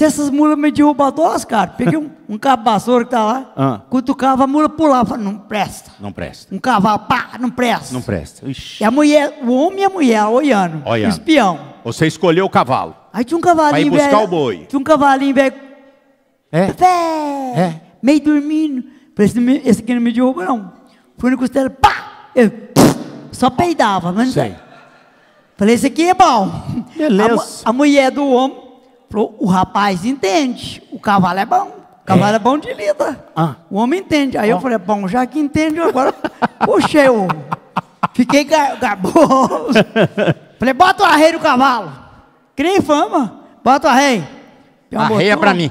Se essas mulas me derrubar duas, cara, peguei um, um cabo que tá lá, ah. cutucava a mula pulava. não presta. Não presta. Um cavalo, pá, não presta. Não presta. Ixi. E a mulher, o homem e a mulher, olhando, olhando. espião. Você escolheu o cavalo. Aí tinha um cavalinho velho. buscar o boi. Tinha um cavalinho velho. É? Véio, é. Meio dormindo. Falei, esse, esse aqui não me derruba, não. Fui no costela, pá! Eu, só peidava, mas sei. Falei, esse aqui é bom. Beleza. A, a mulher do homem o rapaz entende, o cavalo é bom. O cavalo é, é bom de lida. Ah. O homem entende. Aí eu falei, bom, já que entende, agora puxei o. Fiquei gaboso. falei, bota o arreio do cavalo. Criei fama. Bota o arreio. Uma arreia pra mim.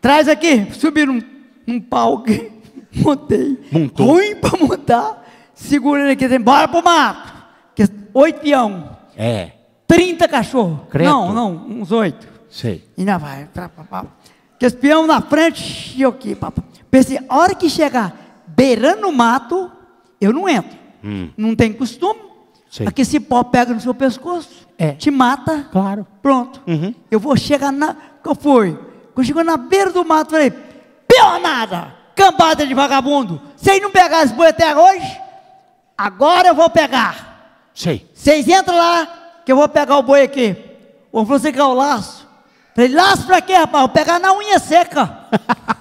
Traz aqui. subir num, num pau aqui. Montei. Montou. Ruim pra montar. ele aqui. Assim, bora pro mato. É oito peão. É. Trinta cachorros. Não, não. Uns oito. Sei. E ainda vai. Pra, Que espião na frente e eu aqui. Pá, Pensei, a hora que chegar beirando o mato, eu não entro. Hum. Não tem costume. Sei. Aqui esse pó pega no seu pescoço, é. te mata. Claro. Pronto. Uhum. Eu vou chegar na. Eu fui. Quando chegou na beira do mato, falei, peonada, cambada de vagabundo, vocês não pegaram esse boi até hoje? Agora eu vou pegar. Sei. Vocês entram lá, que eu vou pegar o boi aqui. Ou você quer o laço? Falei, laço pra quê, rapaz? Vou pegar na unha seca.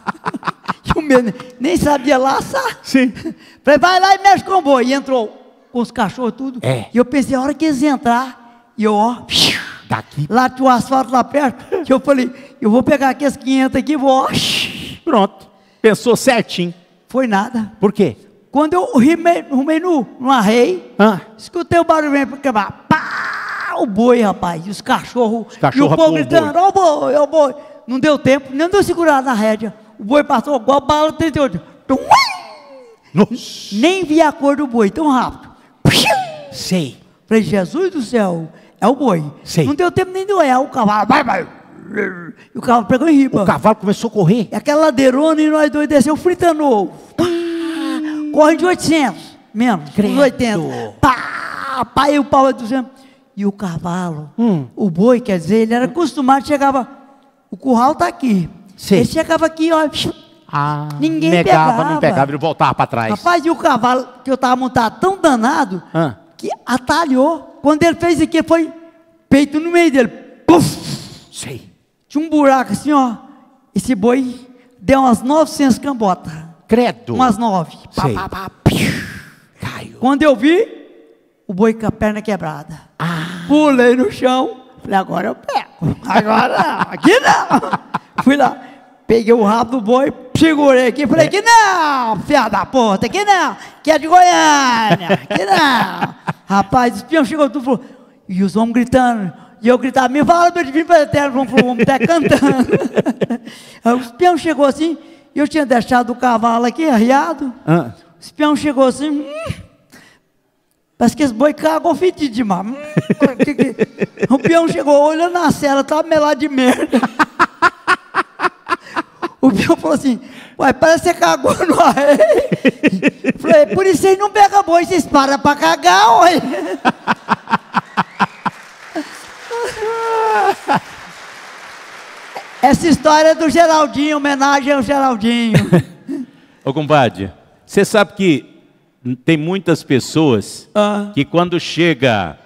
e o meu nem sabia laçar. Sim. Falei, vai lá e mexe com o boi. E entrou com os cachorros tudo. É. E eu pensei, a hora que eles entrar, e eu, ó, daqui. Lá tinha o asfalto lá perto. que eu falei, eu vou pegar aqui as 500 aqui, vou, ó. Pronto. Pensou certinho. Foi nada. Por quê? Quando eu rumei, no, no arreio, ah. escutei o barulho, pá, o boi, rapaz, os cachorros. Cachorro e o povo gritando: ó o boi, ó o boi. Não deu tempo, nem deu segurar na rédea. O boi passou igual bala 38. Tum, Nem vi a cor do boi, tão rápido. Sei. Falei, Jesus do céu, é o boi. Sei. Não deu tempo nem de olhar o cavalo. Vai, vai. E o cavalo pegou em riba. O cavalo começou a correr. E é aquela ladeirona e nós dois desceu fritando ovo. corre de 800, menos, Credo. 80. Pá, pai e o pau é 200 e o cavalo. Hum. O boi, quer dizer, ele era acostumado, chegava, o curral está aqui. Sim. Ele chegava aqui, ó, ah, ninguém negava, pegava. não pegava, ele voltava para trás. Rapaz, e o cavalo que eu estava montado tão danado ah. que atalhou. Quando ele fez aqui, foi peito no meio dele. Puf! Sei. Tinha um buraco assim, ó. Esse boi deu umas 900 cambotas. Credo. Umas nove. Pá, pá, pá, Caiu. Quando eu vi, o boi com a perna quebrada. Ah. Pulei no chão, falei, agora eu pego. Agora aqui não. Fui lá, peguei o rabo do boi, segurei aqui, falei, que não, fiado da puta, que não, que é de Goiânia, que não. Rapaz, o espião chegou tudo falou, e os homens gritando, e eu gritava, me fala para vir para a terra, vamos um até tá cantando. Aí o espião chegou assim, eu tinha deixado o cavalo aqui arriado, ah. o espião chegou assim, hum, Parece que esse boi cagou fedido demais. Hum, que, que... O peão chegou olhando na cela, tá melado de merda. O peão falou assim, uai, parece que você cagou no ar. Falei, por isso vocês não pegam boi, vocês param pra cagar, uai. Essa história é do Geraldinho, homenagem ao Geraldinho. Ô compadre, você sabe que tem muitas pessoas ah. que quando chega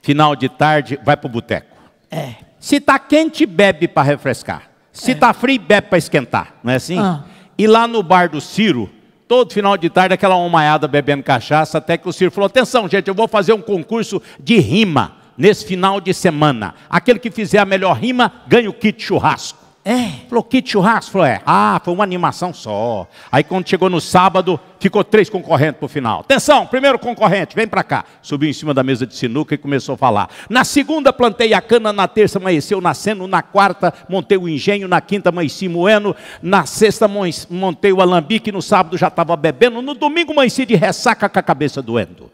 final de tarde vai pro boteco. É. Se tá quente bebe para refrescar. Se tá é. tá frio bebe para esquentar, não é assim? Ah. E lá no bar do Ciro, todo final de tarde aquela homaiada bebendo cachaça, até que o Ciro falou: "Atenção, gente, eu vou fazer um concurso de rima nesse final de semana. Aquele que fizer a melhor rima ganha o kit churrasco". É, falou, que churrasco? Falou, é. Ah, foi uma animação só. Aí quando chegou no sábado, ficou três concorrentes pro final. Atenção, primeiro concorrente, vem para cá. Subiu em cima da mesa de sinuca e começou a falar. Na segunda plantei a cana, na terça amanheceu nascendo, na quarta montei o engenho, na quinta amanheci moendo, na sexta montei o alambique, no sábado já estava bebendo, no domingo amanheci de ressaca com a cabeça doendo.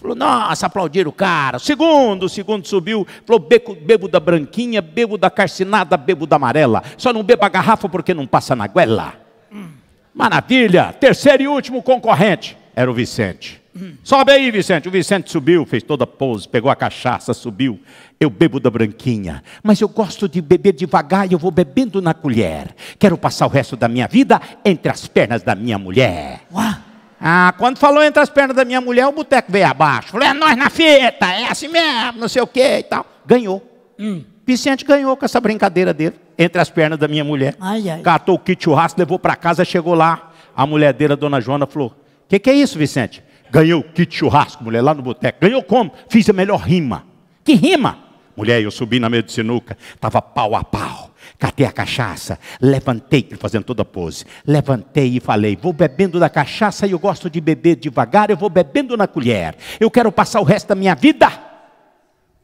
Falou, nossa, aplaudiram o cara. Segundo, o segundo subiu. Falou, bebo, bebo da branquinha, bebo da carcinada, bebo da amarela. Só não bebo a garrafa porque não passa na guela. Hum. Maravilha. Terceiro e último concorrente era o Vicente. Hum. Sobe aí, Vicente. O Vicente subiu, fez toda a pose, pegou a cachaça, subiu. Eu bebo da branquinha, mas eu gosto de beber devagar e eu vou bebendo na colher. Quero passar o resto da minha vida entre as pernas da minha mulher. Uau. Ah, quando falou entre as pernas da minha mulher, o boteco veio abaixo. Falei, é nós na fita, é assim mesmo, não sei o quê e tal. Ganhou. Hum. Vicente ganhou com essa brincadeira dele, entre as pernas da minha mulher. Ai, ai. Catou o kit churrasco, levou para casa, chegou lá. A mulher dele, a dona Joana, falou: O que, que é isso, Vicente? Ganhou o kit churrasco, mulher, lá no boteco. Ganhou como? Fiz a melhor rima. Que rima? Mulher, eu subi na meia de sinuca, tava pau a pau catei a cachaça, levantei, fazendo toda a pose, levantei e falei: vou bebendo da cachaça e eu gosto de beber devagar, eu vou bebendo na colher, eu quero passar o resto da minha vida.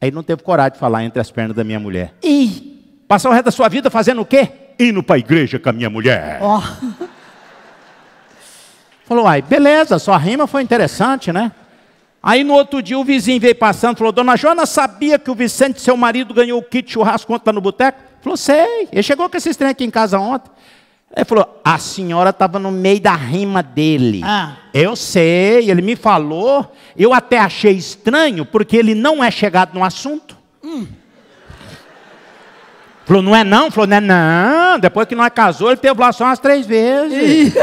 Aí não teve coragem de falar entre as pernas da minha mulher. E passar o resto da sua vida fazendo o quê? Indo para a igreja com a minha mulher. Oh. Falou, ai, beleza, sua rima foi interessante, né? Aí no outro dia o vizinho veio passando e falou: Dona Joana, sabia que o Vicente, seu marido, ganhou o kit churrasco quanto está no boteco? Falou, sei. Ele chegou com esse trem aqui em casa ontem. Ele falou, a senhora estava no meio da rima dele. Ah. Eu sei, ele me falou. Eu até achei estranho, porque ele não é chegado no assunto. Hum. Falou, não é não? Falou, não é não. Depois que nós casou, ele teve lá só umas três vezes.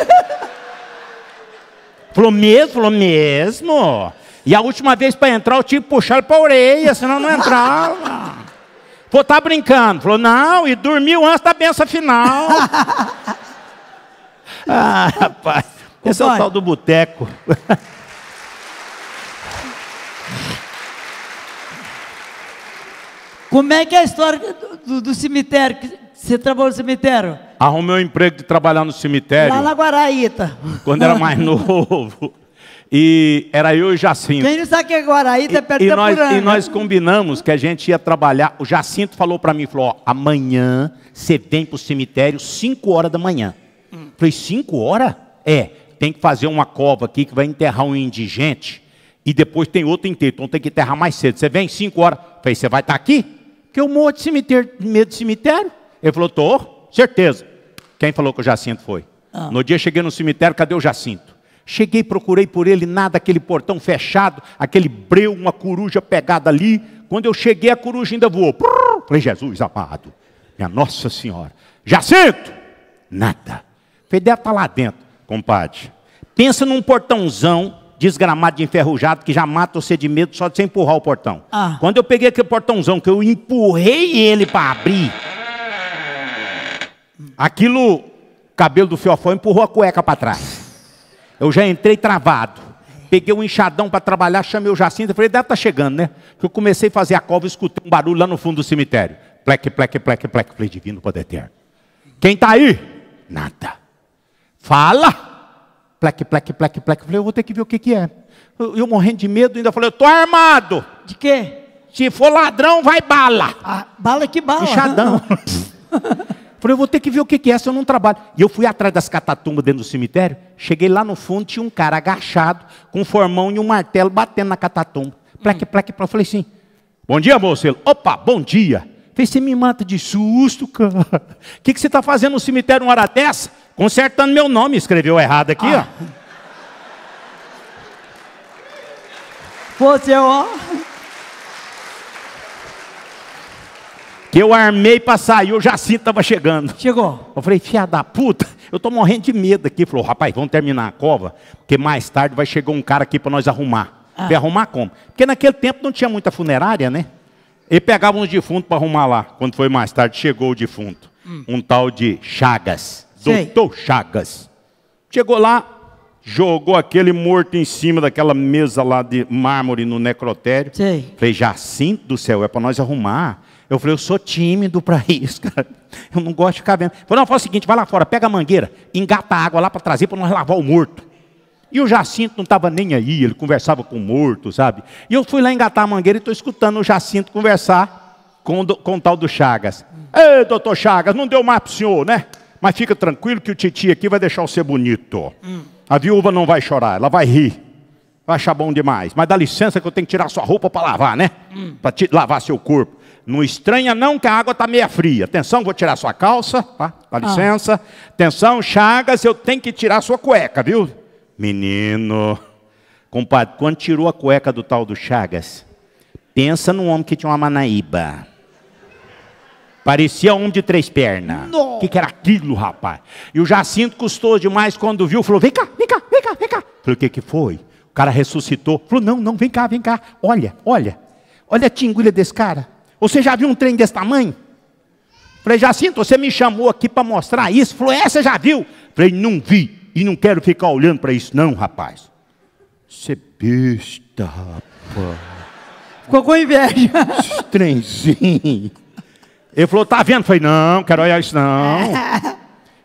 falou, mesmo? Falou, mesmo. E a última vez para entrar, eu tive que puxar ele para a orelha, senão não entrava. Pô, tá brincando. Falou, não, e dormiu antes da benção final. ah, rapaz, esse é o tal do boteco. Como é que é a história do, do cemitério? Você trabalhou no cemitério? Arrumei um emprego de trabalhar no cemitério. Lá na Guaraíta. Quando era mais novo. E era eu e o Jacinto. Quem não sabe que é Guaraíta tá é perto e, da nós, E nós combinamos que a gente ia trabalhar. O Jacinto falou para mim, falou, ó, amanhã você vem para o cemitério 5 horas da manhã. Hum. Falei, 5 horas? É, tem que fazer uma cova aqui que vai enterrar um indigente. E depois tem outro inteiro, então tem que enterrar mais cedo. Você vem 5 horas. Falei, você vai estar tá aqui? Porque eu morro de cemitério, medo de cemitério. Ele falou, tô, certeza. Quem falou que o Jacinto foi? Ah. No dia cheguei no cemitério, cadê o Jacinto? Cheguei, procurei por ele, nada, aquele portão fechado, aquele breu, uma coruja pegada ali. Quando eu cheguei, a coruja ainda voou. Prrr, falei, Jesus amado, minha Nossa Senhora. Jacinto! Nada. Falei, deve estar tá lá dentro, compadre. Pensa num portãozão desgramado de enferrujado que já mata você de medo só de você empurrar o portão. Ah. Quando eu peguei aquele portãozão, que eu empurrei ele para abrir, aquilo, cabelo do fiofó empurrou a cueca para trás. Eu já entrei travado. Peguei um enxadão para trabalhar, chamei o Jacinto, falei, deve estar tá chegando, né? Que eu comecei a fazer a cova, escutei um barulho lá no fundo do cemitério. Pleque, pleque, pleque, pleque, falei, divino poder eterno. Quem está aí? Nada. Fala! Pleque, pleque, pleque, pleque. Falei, eu vou ter que ver o que, que é. Eu, eu morrendo de medo, ainda falei, eu estou armado. De quê? Se for ladrão, vai bala. Ah, bala é que bala. Né? Enxadão. Falei, eu vou ter que ver o que é, se eu não trabalho. E eu fui atrás das catatumbas dentro do cemitério. Cheguei lá no fundo, tinha um cara agachado, com um formão e um martelo, batendo na catatumba. Pleque, hum. pleque, pleque. Eu falei assim, bom dia, moço. Ele, opa, bom dia. Falei, você me mata de susto, cara. O que, que você está fazendo no cemitério uma hora dessa? Consertando meu nome, escreveu errado aqui, ah. ó. Você, ó. É Que Eu armei para sair, o Jacinto estava chegando. Chegou. Eu falei, filha da puta, eu estou morrendo de medo aqui. Falou, rapaz, vamos terminar a cova, porque mais tarde vai chegar um cara aqui para nós arrumar. Ah. arrumar como? Porque naquele tempo não tinha muita funerária, né? Ele pegava uns defuntos para arrumar lá. Quando foi mais tarde, chegou o defunto. Hum. Um tal de Chagas. Sei. Doutor Chagas. Chegou lá, jogou aquele morto em cima daquela mesa lá de mármore no necrotério. Sei. Falei, Jacinto do céu, é para nós arrumar. Eu falei, eu sou tímido para isso, cara. Eu não gosto de ficar vendo. Falei, não, fala o seguinte, vai lá fora, pega a mangueira, engata a água lá para trazer para nós lavar o morto. E o Jacinto não estava nem aí, ele conversava com o morto, sabe? E eu fui lá engatar a mangueira e estou escutando o Jacinto conversar com, com o tal do Chagas. Ei, doutor Chagas, não deu mais para o senhor, né? Mas fica tranquilo que o Titi aqui vai deixar você bonito. Hum. A viúva não vai chorar, ela vai rir. Vai achar bom demais. Mas dá licença que eu tenho que tirar sua roupa para lavar, né? Hum. Para lavar seu corpo. Não estranha não que a água está meia fria. Atenção, vou tirar sua calça, tá? Com ah. licença. Ah. Atenção, Chagas, eu tenho que tirar sua cueca, viu? Menino, compadre, quando tirou a cueca do tal do Chagas, pensa num homem que tinha uma manaíba. Parecia um de três pernas. O que, que, era aquilo, rapaz? E o Jacinto custou demais quando viu, falou: vem cá, vem cá, vem cá, vem cá. Falei, o que, que foi? O cara ressuscitou. Falou, não, não, vem cá, vem cá. Olha, olha. Olha a tinguilha desse cara. Você já viu um trem desse tamanho? Falei, Jacinto, você me chamou aqui para mostrar isso? Falou, é, você já viu? Falei, não vi e não quero ficar olhando para isso, não, rapaz. Você é besta, rapaz. Ficou com inveja. Trenzinho. Ele falou, tá vendo? Falei, não, quero olhar isso, não.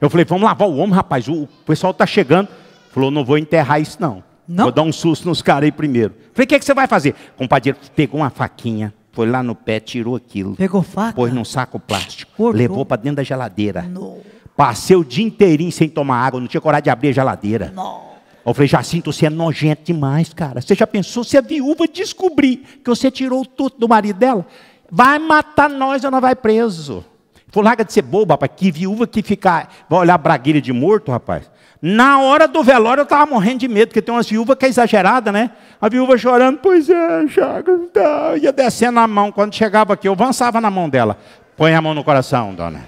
Eu falei, vamos lavar o homem, rapaz. O pessoal tá chegando. Falou, não vou enterrar isso, não. não? Vou dar um susto nos caras aí primeiro. Falei, o que, é que você vai fazer? compadre pegou uma faquinha foi lá no pé, tirou aquilo. Pegou faca? Pôs num saco plástico. Cortou. Levou para dentro da geladeira. Não. Passei o dia inteirinho sem tomar água, não tinha coragem de abrir a geladeira. Não. Eu falei, Jacinto, você é nojento demais, cara. Você já pensou se a é viúva descobrir que você tirou tudo do marido dela? Vai matar nós ou não vai preso. Falei, larga de ser boba rapaz. Que viúva que fica. Vai olhar a braguilha de morto, rapaz. Na hora do velório eu estava morrendo de medo, porque tem umas viúvas que é exagerada, né? A viúva chorando, pois é, Chagas, tá. ia descendo a mão. Quando chegava aqui, eu avançava na mão dela. Põe a mão no coração, dona.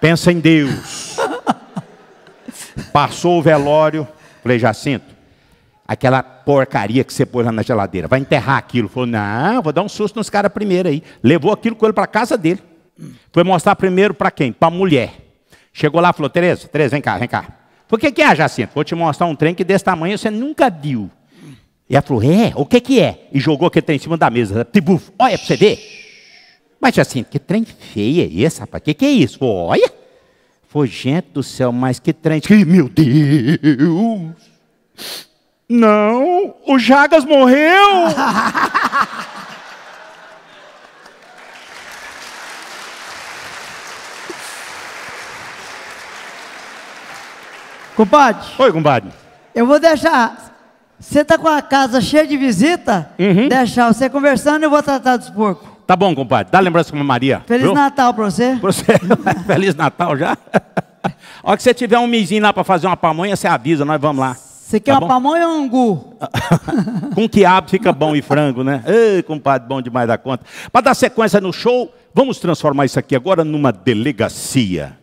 Pensa em Deus. Passou o velório, falei, Jacinto, aquela porcaria que você pôs lá na geladeira, vai enterrar aquilo. Falou, não, vou dar um susto nos caras primeiro aí. Levou aquilo com ele para casa dele. Foi mostrar primeiro para quem? Para a mulher. Chegou lá e falou, Tereza, Tereza, vem cá, vem cá. O que, que é, Jacinto? Vou te mostrar um trem que desse tamanho você nunca viu. E ela falou, é, o que, que é? E jogou aquele trem em cima da mesa. Tibuf, olha pra você ver. Mas Jacinto, que trem feio é esse, rapaz? O que, que é isso? Falei, olha. Foi gente do céu, mas que trem. Meu Deus! Não, o Jagas morreu! Compadre. Oi, compadre. Eu vou deixar. Você tá com a casa cheia de visita? Uhum. Deixar você conversando, eu vou tratar dos porcos. Tá bom, compadre. Dá lembrança com a Maria. Feliz viu? Natal pra você. Pra você. Feliz Natal já. Ó, que você tiver um mizinho lá pra fazer uma pamonha, você avisa, nós vamos lá. Você tá quer tá uma bom? pamonha ou um angu? com quiabo fica bom e frango, né? Ei, compadre, bom demais da conta. Para dar sequência no show, vamos transformar isso aqui agora numa delegacia.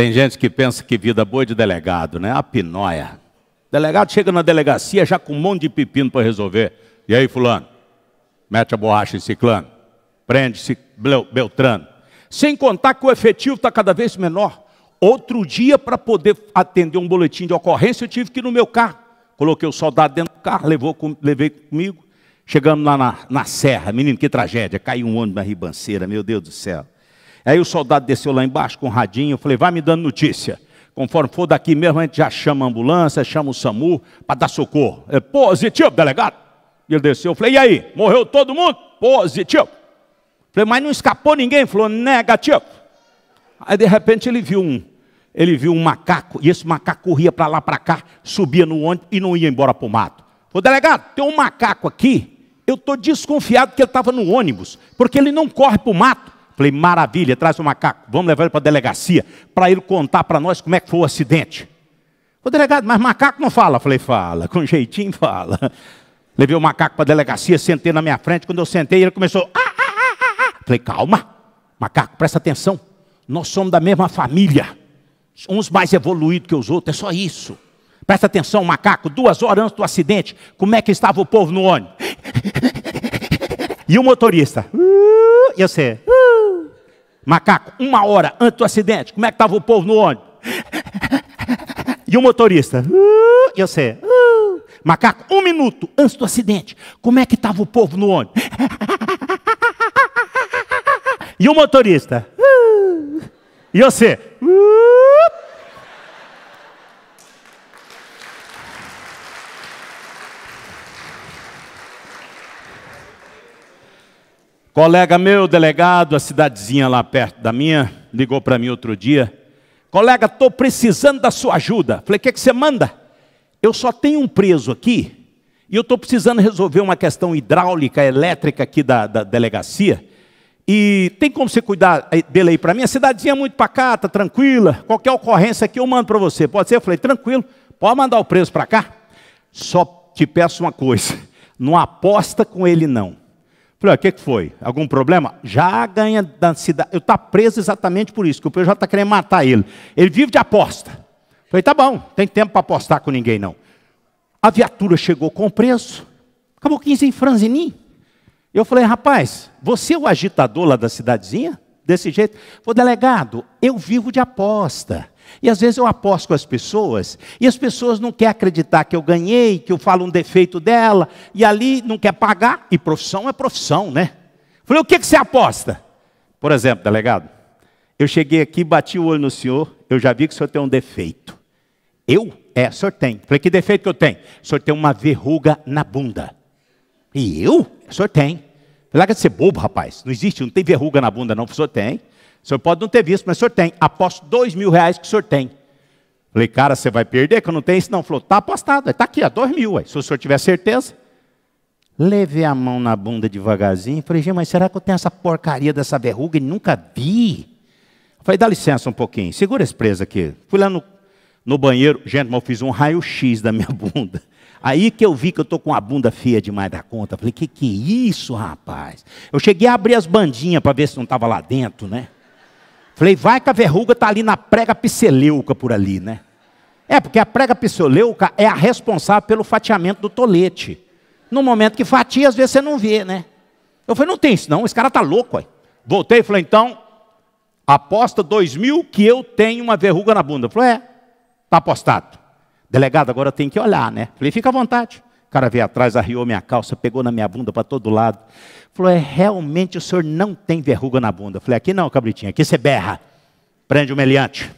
Tem gente que pensa que vida boa é de delegado, né? A pinóia. Delegado chega na delegacia já com um monte de pepino para resolver. E aí, fulano? Mete a borracha em ciclano. Prende-se Beltrano. Sem contar que o efetivo está cada vez menor. Outro dia, para poder atender um boletim de ocorrência, eu tive que ir no meu carro. Coloquei o soldado dentro do carro, levou com, levei comigo. Chegamos lá na, na serra. Menino, que tragédia. Caiu um ônibus na ribanceira, meu Deus do céu. Aí o soldado desceu lá embaixo com um radinho, eu falei, vai me dando notícia. Conforme for daqui mesmo, a gente já chama a ambulância, chama o SAMU para dar socorro. É positivo, delegado. Ele desceu, eu falei, e aí? Morreu todo mundo? Positivo. falei, mas não escapou ninguém? falou, negativo. Aí de repente ele viu um, ele viu um macaco, e esse macaco corria para lá, para cá, subia no ônibus e não ia embora para o mato. Falei, delegado, tem um macaco aqui, eu estou desconfiado que ele estava no ônibus, porque ele não corre para o mato. Falei, maravilha, traz o macaco, vamos levar ele para a delegacia, para ele contar para nós como é que foi o acidente. O delegado, mas macaco não fala. Falei, fala, com jeitinho fala. Levei o macaco para a delegacia, sentei na minha frente. Quando eu sentei, ele começou. Ah, ah, ah, ah, ah. Falei, calma, macaco, presta atenção. Nós somos da mesma família. Uns mais evoluídos que os outros, é só isso. Presta atenção, macaco, duas horas antes do acidente, como é que estava o povo no ônibus? E o motorista? Uh, e você? Uh. Macaco, uma hora antes do acidente, como é que estava o povo no ônibus? E o motorista? Uh, e você? Uh. Macaco, um minuto antes do acidente, como é que estava o povo no ônibus? E o motorista? Uh. E você? Colega meu, delegado, a cidadezinha lá perto da minha, ligou para mim outro dia. Colega, estou precisando da sua ajuda. Falei, o que, é que você manda? Eu só tenho um preso aqui e eu estou precisando resolver uma questão hidráulica, elétrica aqui da, da delegacia. E tem como você cuidar eh, dele aí para mim? A cidadezinha é muito pacata, tranquila. Qualquer ocorrência aqui eu mando para você. Pode ser? Eu falei, tranquilo, pode mandar o preso para cá. Só te peço uma coisa: não aposta com ele, não. Falei, o que, que foi? Algum problema? Já ganha da cidade. Eu estou tá preso exatamente por isso, que o PJ está querendo matar ele. Ele vive de aposta. Falei, tá bom, tem tempo para apostar com ninguém não. A viatura chegou com o preço. Acabou 15 em franzinim. Eu falei, rapaz, você é o agitador lá da cidadezinha? Desse jeito? Falei, delegado, eu vivo de aposta. E às vezes eu aposto com as pessoas, e as pessoas não querem acreditar que eu ganhei, que eu falo um defeito dela, e ali não quer pagar, e profissão é profissão, né? Falei, o que, que você aposta? Por exemplo, delegado, eu cheguei aqui, bati o olho no senhor, eu já vi que o senhor tem um defeito. Eu? É, o senhor tem. Falei, que defeito que eu tenho? O senhor tem uma verruga na bunda. E eu? É, o senhor tem. Larga de ser bobo, rapaz. Não existe, não tem verruga na bunda, não. O senhor tem. O senhor pode não ter visto, mas o senhor tem. Aposto dois mil reais que o senhor tem. Falei, cara, você vai perder que eu não tenho isso? Não, falou, tá apostado, está aqui, ó, dois mil. Ué. Se o senhor tiver certeza. Levei a mão na bunda devagarzinho. Falei, gente, mas será que eu tenho essa porcaria dessa verruga e nunca vi? Falei, dá licença um pouquinho, segura esse preso aqui. Fui lá no, no banheiro, gente, mas eu fiz um raio-x da minha bunda. Aí que eu vi que eu estou com a bunda feia demais da conta. Falei, que que é isso, rapaz? Eu cheguei a abrir as bandinhas para ver se não estava lá dentro, né? Falei, vai que a verruga está ali na prega pseleuca por ali, né? É, porque a prega pseleuca é a responsável pelo fatiamento do tolete. No momento que fatia, às vezes você não vê, né? Eu falei, não tem isso não, esse cara está louco. Aí. Voltei e falei, então, aposta dois mil que eu tenho uma verruga na bunda. Falou, é, está apostado. Delegado, agora tem que olhar, né? Falei, fica à vontade. O cara veio atrás, arriou minha calça, pegou na minha bunda para todo lado. Falou: é realmente o senhor não tem verruga na bunda. Eu falei: aqui não, cabritinho, aqui você berra. Prende o meliante.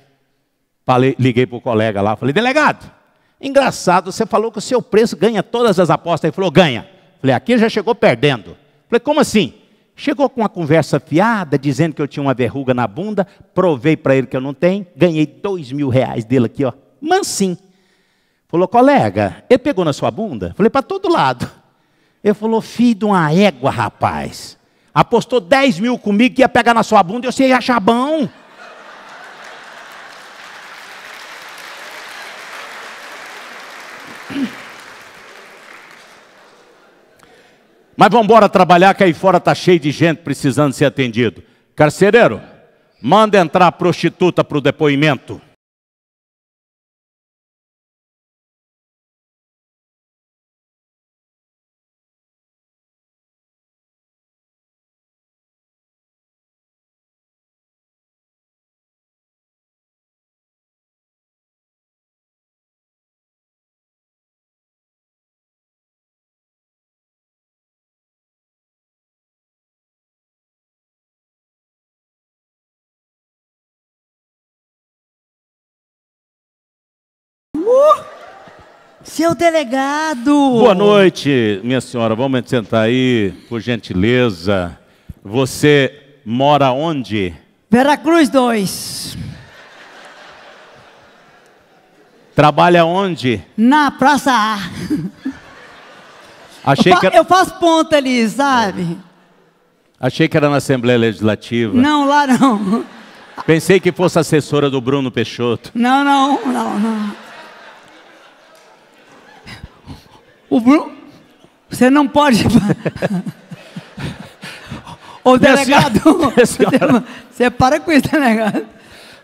Falei, liguei para o colega lá, falei: delegado, engraçado, você falou que o seu preço ganha todas as apostas. Ele falou: ganha. falei: aqui já chegou perdendo. falei: como assim? Chegou com uma conversa fiada, dizendo que eu tinha uma verruga na bunda, provei para ele que eu não tenho, ganhei dois mil reais dele aqui, ó, mansinho. Falou, colega, ele pegou na sua bunda? Falei, para todo lado. Ele falou, filho de uma égua, rapaz. Apostou 10 mil comigo que ia pegar na sua bunda e você ia achar bom. Mas vamos embora trabalhar, que aí fora está cheio de gente precisando ser atendido. Carcereiro, manda entrar a prostituta para o depoimento. Seu delegado! Boa noite, minha senhora. Vamos sentar aí, por gentileza. Você mora onde? Veracruz 2. Trabalha onde? Na Praça A. Achei eu, fa que... eu faço ponta ali, sabe? Achei que era na Assembleia Legislativa. Não, lá não. Pensei que fosse assessora do Bruno Peixoto. Não, não, não, não. O Bruno. Você não pode. Ô delegado, senhora, senhora. Você, para com isso, delegado.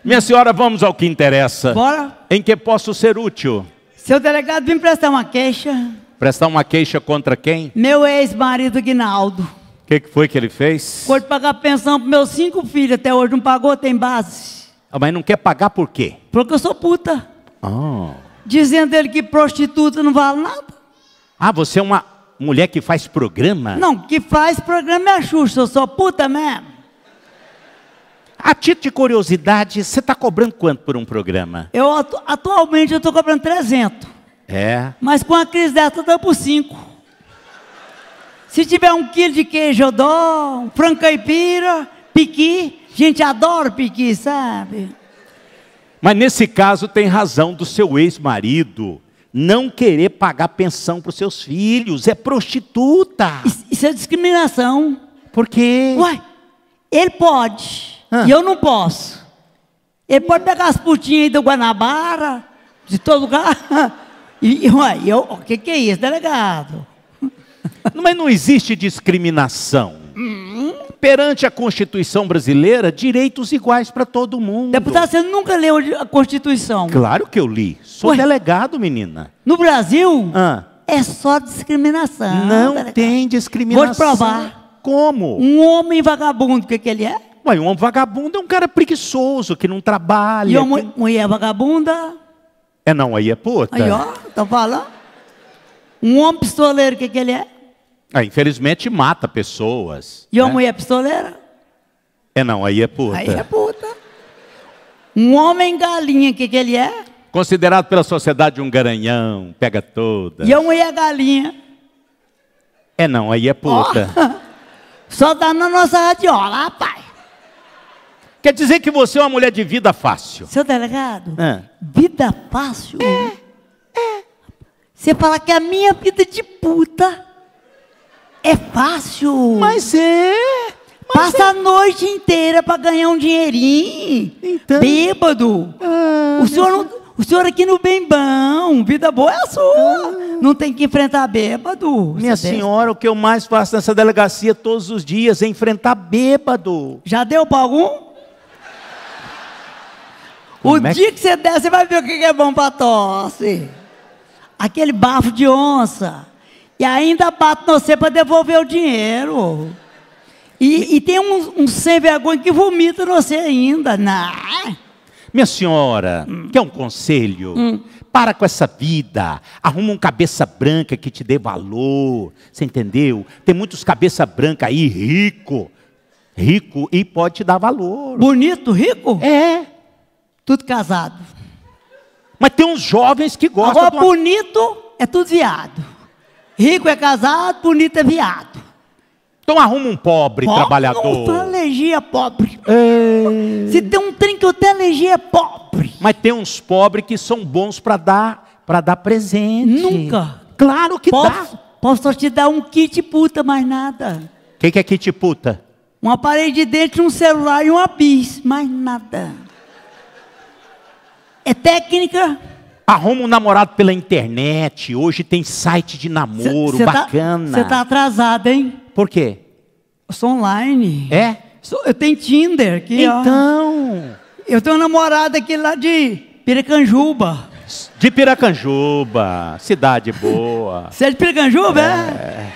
Minha senhora, vamos ao que interessa. Bora. Em que posso ser útil? Seu delegado, vim prestar uma queixa. Prestar uma queixa contra quem? Meu ex-marido Guinaldo. O que, que, foi que ele fez? Foi pagar pensão para meus cinco filhos, até hoje não pagou, tem base. Ah, mas não quer pagar por quê? Porque eu sou puta. Oh. Dizendo ele que prostituta não vale nada. Ah, você é uma mulher que faz programa? Não, que faz programa é a Xuxa, eu sou puta mesmo. A título de curiosidade, você está cobrando quanto por um programa? Eu Atualmente estou cobrando 300. É? Mas com a crise dessa eu dou por 5. Se tiver um quilo de queijo eu dou, um e caipira, piqui. Gente, adoro piqui, sabe? Mas nesse caso tem razão do seu ex-marido não querer pagar pensão para os seus filhos, é prostituta. Isso é discriminação. Por quê? Uai, ele pode, e eu não posso. Ele pode pegar as putinhas aí do Guanabara, de todo lugar. E, uai, eu, o que, que é isso, delegado? Mas não existe discriminação. Hum perante a Constituição brasileira, direitos iguais para todo mundo. Deputado, você nunca leu a Constituição? Claro que eu li. Sou Ué. delegado, menina. No Brasil, ah. é só discriminação. Não delegado. Tá tem discriminação. Vou te provar. Como? Um homem vagabundo, o que, que ele é? Ué, um homem vagabundo é um cara preguiçoso, que não trabalha. E uma que... mulher vagabunda? É não, aí é puta. Aí, ó, tá falando. Um homem pistoleiro, o que, que ele é? Ah, infelizmente mata pessoas. E né? uma mulher pistoleira? É não, aí é puta. Aí é puta. Um homem galinha, o que, que ele é? Considerado pela sociedade um garanhão, pega toda. E a mulher galinha? É não, aí é puta. Oh, só tá na nossa radiola, rapaz. Quer dizer que você é uma mulher de vida fácil. Seu delegado, é. vida fácil? É, é. Você fala que a minha vida é de puta é fácil. Mas é. Mas Passa é. a noite inteira para ganhar um dinheirinho. Então. Bêbado. Ah, o, senhor não, o senhor aqui no bem bom, vida boa é a sua. Ah. Não tem que enfrentar bêbado. Minha senhora, o que eu mais faço nessa delegacia todos os dias é enfrentar bêbado. Já deu para algum? Como o é dia que... você der, você vai ver o que é bom para tosse. Aquele bafo de onça. E ainda bate você para devolver o dinheiro. E, e tem um, um sem vergonha que vomita você ainda. Nah. Né? Minha senhora, hum. quer um conselho? Hum. Para com essa vida. Arruma um cabeça branca que te dê valor. Você entendeu? Tem muitos cabeça branca aí, rico. Rico e pode te dar valor. Bonito, rico? É. Tudo casado. Mas tem uns jovens que gostam. Agora, uma... bonito é tudo viado. Rico é casado, bonito é viado. Então arruma um pobre, pobre trabalhador. Não, alergia pobre. É... Se tem um trem que eu tenho alergia é pobre. Mas tem uns pobres que são bons para dar, para dar presente. Nunca. Claro que posso, dá. Posso te dar um kit puta, mais nada. O que, que é kit puta? Um aparelho de dente, um celular e uma bis, mais nada. É técnica Arruma um namorado pela internet. Hoje tem site de namoro, cê, cê tá- bacana. Você tá, tá atrasado, hein? Por quê? Eu sou online. É? Sou, eu tenho Tinder aqui, Então. Ó. Eu tenho um namorado aqui lá de Piracanjuba. De Piracanjuba, cidade boa. Você é de Piracanjuba, é? é?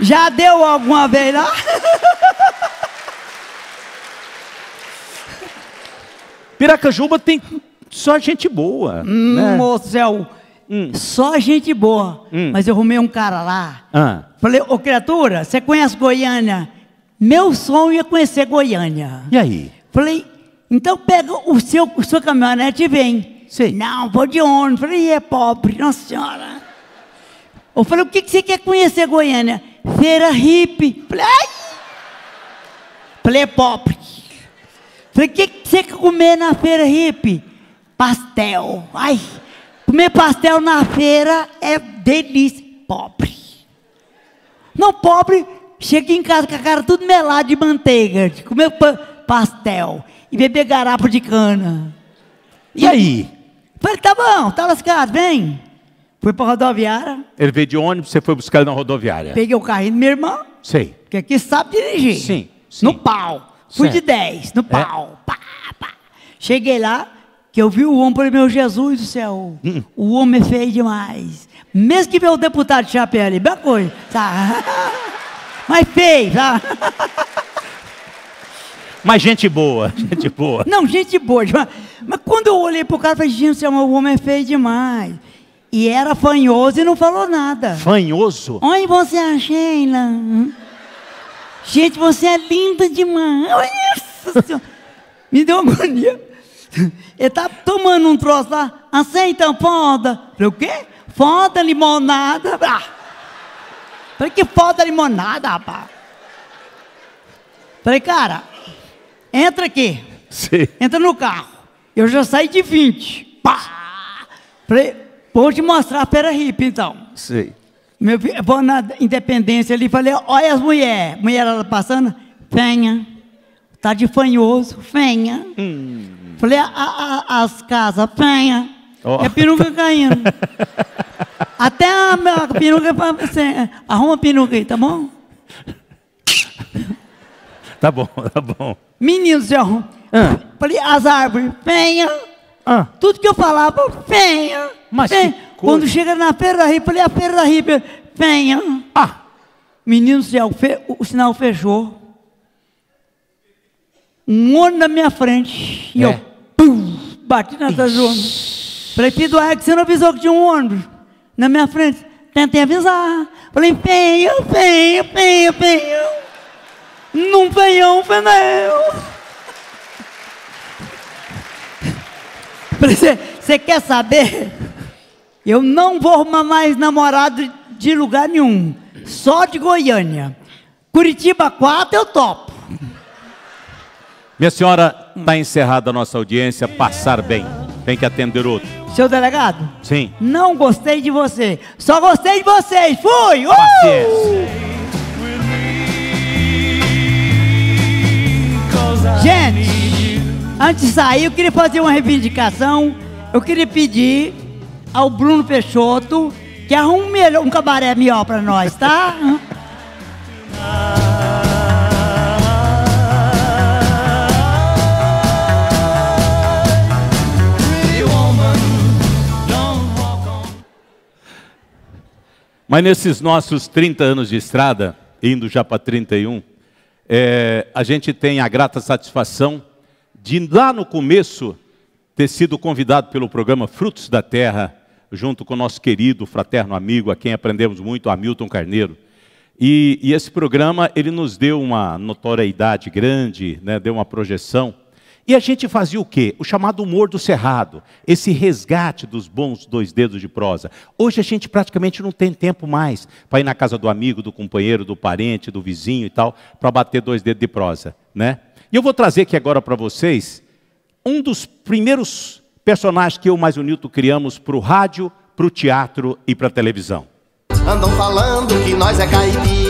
Já deu alguma vez lá? Piracanjuba tem só gente boa. Hum, né? céu, hum. só gente boa. Hum. Mas eu arrumei um cara lá. Ah. Falei, ô oh, criatura, você conhece Goiânia? Meu sonho é conhecer Goiânia. E aí? Falei, então pega o seu, o seu caminhonete e vem. Sim. Não, vou de ônibus. Falei, é pobre, nossa senhora. Eu falei, o que, que você quer conhecer Goiânia? Feira hippie. Falei, ai! Falei, é pobre. Falei, o que, que você quer comer na feira hippie? pastel. Ai, comer pastel na feira é delícia. Pobre. Não, pobre, chega em casa com a cara tudo melada de manteiga, de comer pa pastel e beber garapo de cana. E, aí? Falei, tá bom, tá lascado, vem. Fui pra rodoviária. Ele veio de ônibus, você foi buscar ele na rodoviária. Peguei o carrinho do meu irmão. Sei. porque aqui sabe dirigir. Sim. sim. No pau. Fui certo. de 10, no é. pau. É. Pá, pá. Cheguei lá, que eu vi o homem, falei, meu Jesus do céu, hum. o homem é feio demais. Mesmo que o deputado de chapéu ali, bela coisa, tá? Mas feio, tá? Mas gente boa, gente boa. Não, gente boa. Mas, mas quando eu olhei pro cara, eu falei, gente, céu, o homem é feio demais. E era fanhoso e não falou nada. Fanhoso? Onde você é, Sheila? Hum? Gente, você é linda demais. senhor. Me deu agonia. Ele tá tomando um troço lá, aceita foda. Falei, o quê? Foda, limonada. Ah. Falei, que foda limonada, rapaz. Falei, cara, entra aqui. Sim. Entra no carro. Eu já saí de 20. Pá! Falei, vou te mostrar a pera hippie, então. Sim. Meu filho, vou na independência ali, falei, olha as mulheres. Mulher ela passando, fenha. Tá de fanhoso, fenha. Hum. Falei, a, a, as casas, penha. Oh. E a peruca caindo. Até a, a peruca, é você é, arruma a peruca aí, tá bom? Tá bom, tá bom. Menino, seu. Ah. Falei, as árvores, penha. Ah. Tudo que eu falava, penha. Mas penha. Quando chega na Feira da riba, falei, a Feira da riba, penha. Ah. Menino, seu, o sinal fechou um homem na minha frente e é. eu pum, bati na trás do homem. Falei, que você não avisou que tinha um ônibus na minha frente? Tentei avisar. Falei, feio, feio, feio, feio. Não venham, um venham. Falei, você quer saber? Eu não vou arrumar mais namorado de lugar nenhum. Só de Goiânia. Curitiba 4 eu topo. Minha senhora, está encerrada a nossa audiência, passar bem. Tem que atender outro. Seu delegado? Sim. Não gostei de você. Só gostei de vocês. Fui! Uh! Gente, antes de sair, eu queria fazer uma reivindicação. Eu queria pedir ao Bruno Peixoto que arrume um cabaré melhor para nós, tá? Mas nesses nossos 30 anos de estrada, indo já para 31, é, a gente tem a grata satisfação de, lá no começo, ter sido convidado pelo programa Frutos da Terra, junto com o nosso querido fraterno amigo, a quem aprendemos muito, Hamilton Carneiro. E, e esse programa, ele nos deu uma notoriedade grande, né, deu uma projeção, e a gente fazia o quê? O chamado humor do cerrado, esse resgate dos bons dois dedos de prosa. Hoje a gente praticamente não tem tempo mais para ir na casa do amigo, do companheiro, do parente, do vizinho e tal, para bater dois dedos de prosa, né? E eu vou trazer aqui agora para vocês um dos primeiros personagens que eu mais o Nilton criamos para o rádio, para o teatro e para a televisão. Andam falando que nós é caipira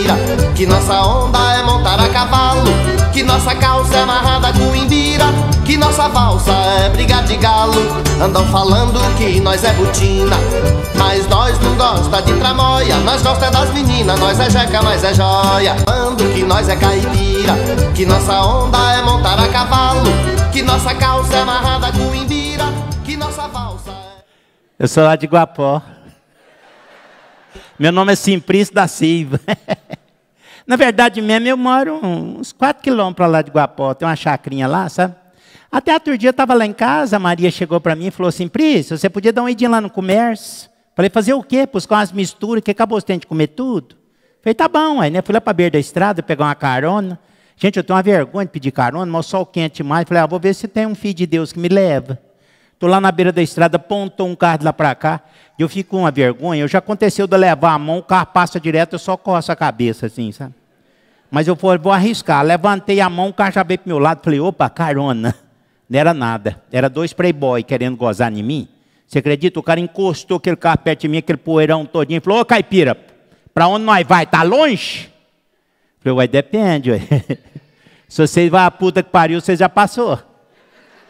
que nossa onda é montar a cavalo Que nossa calça é amarrada com imbira Que nossa valsa é briga de galo Andam falando que nós é botina Mas nós não gosta de tramóia Nós gosta das meninas, nós é jeca, mas é joia Falando que nós é caipira Que nossa onda é montar a cavalo Que nossa calça é amarrada com imbira Que nossa valsa é... Eu sou lá de Guapó meu nome é Simplício da Silva. Na verdade mesmo, eu moro uns 4 quilômetros lá de Guapó, tem uma chacrinha lá, sabe? Até outro dia eu estava lá em casa, a Maria chegou para mim e falou assim, você podia dar um idinho lá no comércio? Falei, fazer o quê? Buscar umas misturas, que acabou você tem de comer tudo? Falei, tá bom, aí, né? Fui lá para a beira da estrada pegar uma carona. Gente, eu tenho uma vergonha de pedir carona, mas o sol quente demais. Falei, ah, vou ver se tem um filho de Deus que me leva. Estou lá na beira da estrada, pontou um carro de lá para cá. E eu fico com uma vergonha. Eu já aconteceu de levar a mão, o carro passa direto, eu só coço a cabeça, assim, sabe? Mas eu vou, vou arriscar. Levantei a mão, o carro já veio para meu lado. Falei, opa, carona. Não era nada. Era dois playboy querendo gozar em mim. Você acredita? O cara encostou aquele carro perto de mim, aquele poeirão todinho. Falou, ô caipira, para onde nós vai? Tá longe? Falei, "Vai depende, ué. Se você vai a puta que pariu, você já passou.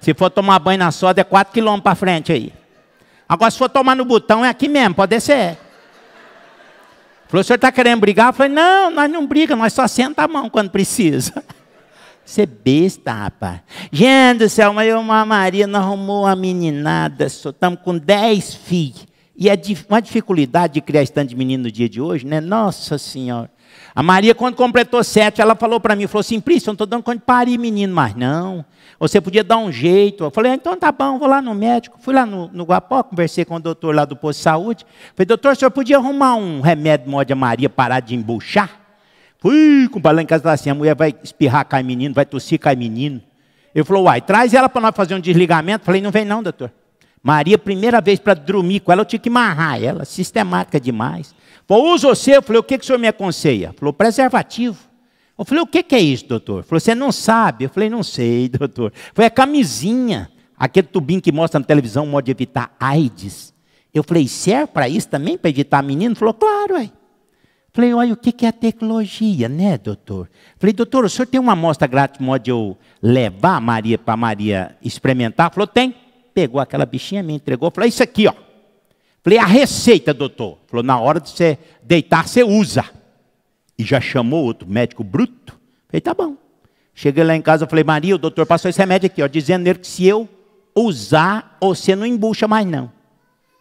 Se for tomar banho na soda, é 4 quilômetros para frente aí. Agora, se for tomar no botão, é aqui mesmo, pode descer. Falou, o senhor está querendo brigar? Eu falei, não, nós não brigamos, nós só senta a mão quando precisa. Você é besta, rapaz. Gente do céu, mas eu, uma Maria, não arrumou uma meninada, só estamos com dez filhos. E é uma dificuldade de criar estande de menino no dia de hoje, né? Nossa Senhora. A Maria, quando completou sete, ela falou para mim, falou assim, Príncipe, eu não estou dando conta de parir menino mais não. Você podia dar um jeito. Eu falei, ah, então tá bom, vou lá no médico. Fui lá no, no Guapó, conversei com o doutor lá do posto de saúde. Falei, doutor, o senhor podia arrumar um remédio modo a Maria parar de embuchar? Fui com o em casa lá assim, a mulher vai espirrar, cai menino, vai tossir, cai menino. Ele falou, uai, traz ela para nós fazer um desligamento. Eu falei, não vem não, doutor. Maria, primeira vez para dormir com ela, eu tinha que amarrar ela, sistemática demais. Bom, usa você. Eu falei, o que, que o senhor me aconselha? Falou, preservativo. Eu falei, o que, que é isso, doutor? Falou, você não sabe? Eu falei, não sei, doutor. Foi a camisinha, aquele tubinho que mostra na televisão, um modo de evitar AIDS. Eu falei, serve para isso também, para evitar menino? Falou, claro, ué. Falei, olha, o que é a tecnologia, né, doutor? Falei, doutor, o senhor tem uma amostra grátis, modo de eu levar a Maria para Maria experimentar? Falou, tem. Pegou aquela bichinha, me entregou, falou, isso aqui, ó. Falei, a receita, doutor. Falou, na hora de você deitar, você usa. E já chamou outro médico bruto. Falei, tá bom. Cheguei lá em casa, falei, Maria, o doutor passou esse remédio aqui, ó, dizendo nele que se eu usar, você não embucha mais, não.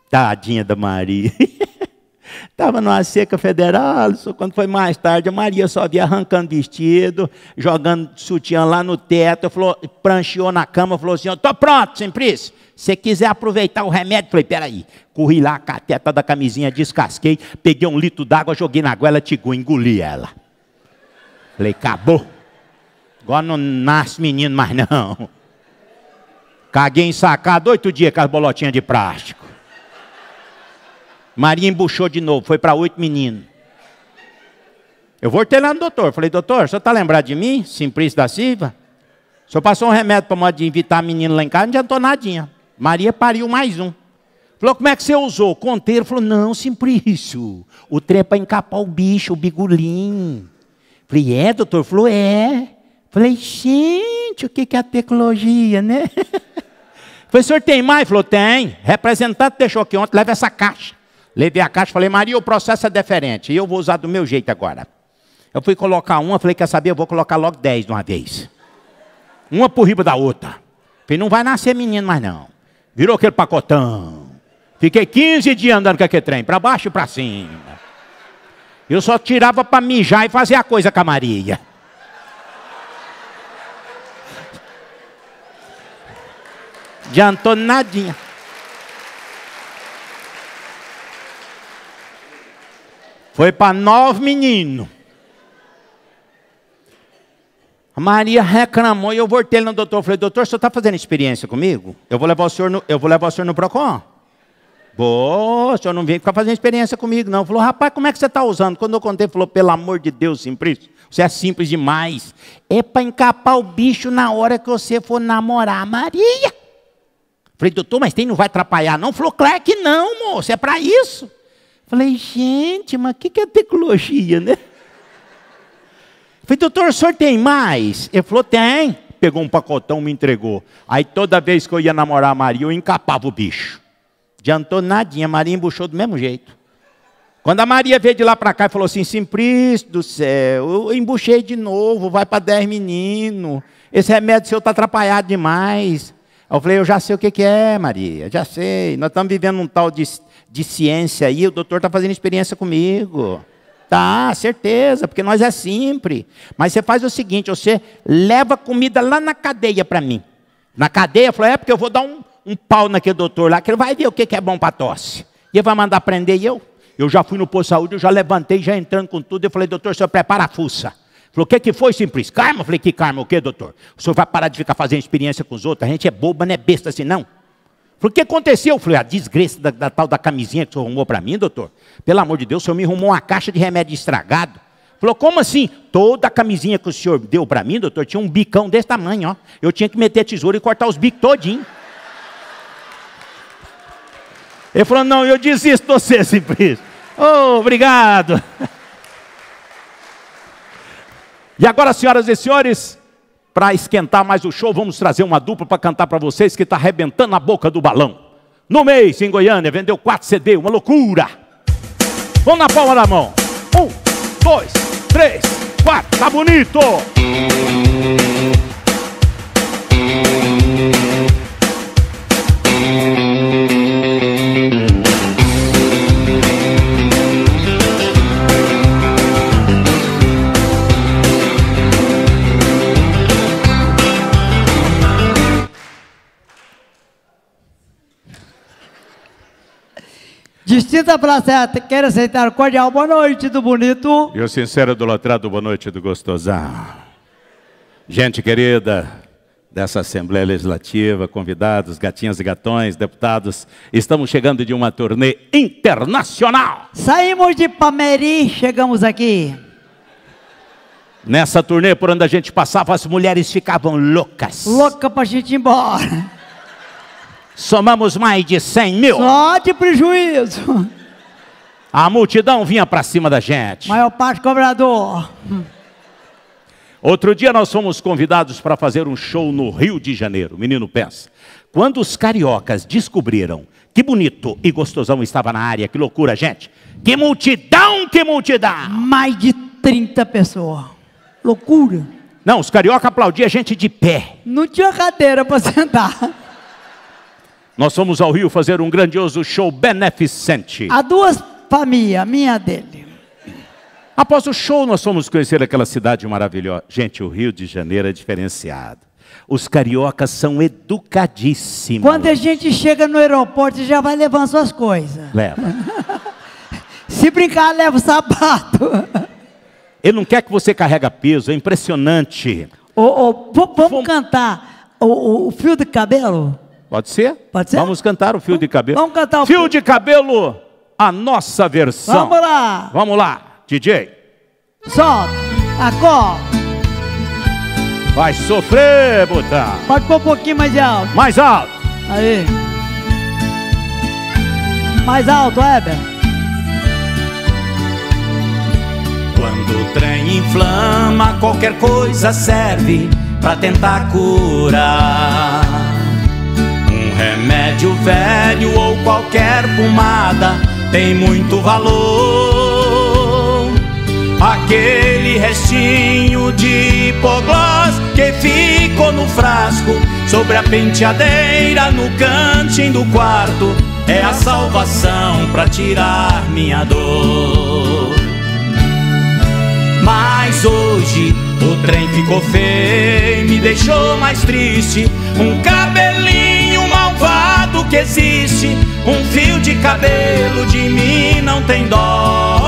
Tadinha da Maria. Estava numa seca federal, quando foi mais tarde, a Maria só via arrancando vestido, jogando sutiã lá no teto, falou, prancheou na cama, falou assim, estou pronto, Simplice, se quiser aproveitar o remédio, falei, peraí, corri lá, a cateta da camisinha, descasquei, peguei um litro d'água, joguei na goela, tigu, engoli ela. Falei, acabou. Agora não nasce menino mais não. Caguei em sacado oito dias com as bolotinhas de plástico. Maria embuchou de novo, foi para oito meninos. Eu voltei lá no doutor, falei, doutor, o senhor está lembrado de mim, Simplício da Silva? O senhor passou um remédio para de invitar menino lá em casa, não adiantou nadinha. Maria pariu mais um. Falou, como é que você usou? Conteiro falou, não, Simplício, o trem é para encapar o bicho, o bigulim. Falei, é, doutor? Falou, é. Falei, gente, o que é a tecnologia, né? Falei, o senhor tem mais? Falou, tem. Representante deixou aqui ontem, leva essa caixa. Levei a caixa, falei, Maria, o processo é diferente. E eu vou usar do meu jeito agora. Eu fui colocar uma, falei, quer saber? Eu vou colocar logo dez de uma vez. Uma por riba da outra. Falei, não vai nascer menino mais não. Virou aquele pacotão. Fiquei 15 dias andando com aquele trem, para baixo e para cima. Eu só tirava para mijar e fazer a coisa com a Maria. Adiantou nadinha. Foi para nove meninos. A Maria reclamou e eu voltei no doutor. Falei, doutor, o senhor está fazendo experiência comigo? Eu vou levar o senhor no, eu vou levar o senhor no PROCON. Boa, o senhor não vem ficar fazendo experiência comigo, não. Falou, rapaz, como é que você está usando? Quando eu contei, falou, pelo amor de Deus, simples, você é simples demais. É para encapar o bicho na hora que você for namorar a Maria. Falei, doutor, mas tem não vai atrapalhar, não? Falou, claro que não, moço, é para isso. Falei, gente, mas o que, que é tecnologia, né? Falei, doutor, o senhor tem mais? Ele falou, tem. Pegou um pacotão, me entregou. Aí toda vez que eu ia namorar a Maria, eu encapava o bicho. Adiantou nadinha, a Maria embuchou do mesmo jeito. Quando a Maria veio de lá para cá e falou assim, Simplício do céu, eu embuchei de novo, vai para 10 menino. Esse remédio seu está atrapalhado demais. eu falei, eu já sei o que, que é, Maria, já sei. Nós estamos vivendo um tal de de ciência aí, o doutor está fazendo experiência comigo. Tá, certeza, porque nós é simples. Mas você faz o seguinte: você leva comida lá na cadeia para mim. Na cadeia, falou: é porque eu vou dar um, um pau naquele doutor lá, que ele vai ver o que, que é bom para tosse. E ele vai mandar prender e eu. Eu já fui no posto de saúde, eu já levantei, já entrando com tudo. Eu falei: doutor, o senhor prepara a fuça. Falou, o que, que foi, simples? Carma? Eu falei, que karma? O que, doutor? O senhor vai parar de ficar fazendo experiência com os outros? A gente é boba, não é besta assim, não. Porque o que aconteceu? Eu falei, a desgraça da, da tal da camisinha que o senhor arrumou para mim, doutor. Pelo amor de Deus, o senhor me arrumou uma caixa de remédio estragado. Falou, como assim? Toda a camisinha que o senhor deu para mim, doutor, tinha um bicão desse tamanho, ó. Eu tinha que meter tesoura e cortar os bicos todinho. Ele falou, não, eu desisto você, simples. Oh, obrigado. E agora, senhoras e senhores, para esquentar mais o show, vamos trazer uma dupla para cantar para vocês que está arrebentando a boca do balão. No mês, em Goiânia, vendeu 4 CD, uma loucura. Vamos na palma da mão. Um, dois, três, quatro. Tá bonito! Música Distinta Praça, quero aceitar o cordial boa noite do bonito. E o sincero idolatrado boa noite do gostosão. Gente querida dessa Assembleia Legislativa, convidados, gatinhas e gatões, deputados, estamos chegando de uma turnê internacional. Saímos de Pameri, chegamos aqui. Nessa turnê, por onde a gente passava, as mulheres ficavam loucas. Louca pra gente ir embora. Somamos mais de 100 mil. Só de prejuízo. A multidão vinha para cima da gente. Maior parte cobrador. Outro dia nós fomos convidados para fazer um show no Rio de Janeiro. Menino, pensa. Quando os cariocas descobriram que bonito e gostosão estava na área, que loucura, gente. Que multidão, que multidão! Mais de 30 pessoas. Loucura. Não, os carioca aplaudiam a gente de pé. Não tinha cadeira para sentar. Nós fomos ao Rio fazer um grandioso show beneficente. Há duas famílias, minha dele. Após o show, nós fomos conhecer aquela cidade maravilhosa. Gente, o Rio de Janeiro é diferenciado. Os cariocas são educadíssimos. Quando a gente chega no aeroporto, já vai levando suas coisas. Leva. Se brincar, leva o sapato. Ele não quer que você carrega peso, é impressionante. Oh, oh, vamos, cantar o, o fio de cabelo? Pode ser? Pode ser? Vamos cantar o fio vamos, de cabelo. Vamos cantar o fio, fio de cabelo, a nossa versão. Vamos lá. Vamos lá, DJ. Solta a Vai sofrer, botão. Pode pôr um pouquinho mais alto. Mais alto. Aí. Mais alto, Heber. Quando o trem inflama, qualquer coisa serve pra tentar curar. Remédio velho ou qualquer pomada tem muito valor. Aquele restinho de hipoglós que ficou no frasco, sobre a penteadeira no cantinho do quarto, é a salvação para tirar minha dor. Mas hoje o trem ficou feio, me deixou mais triste. Um cabelinho foto que existe, um fio de cabelo de mim não tem dó.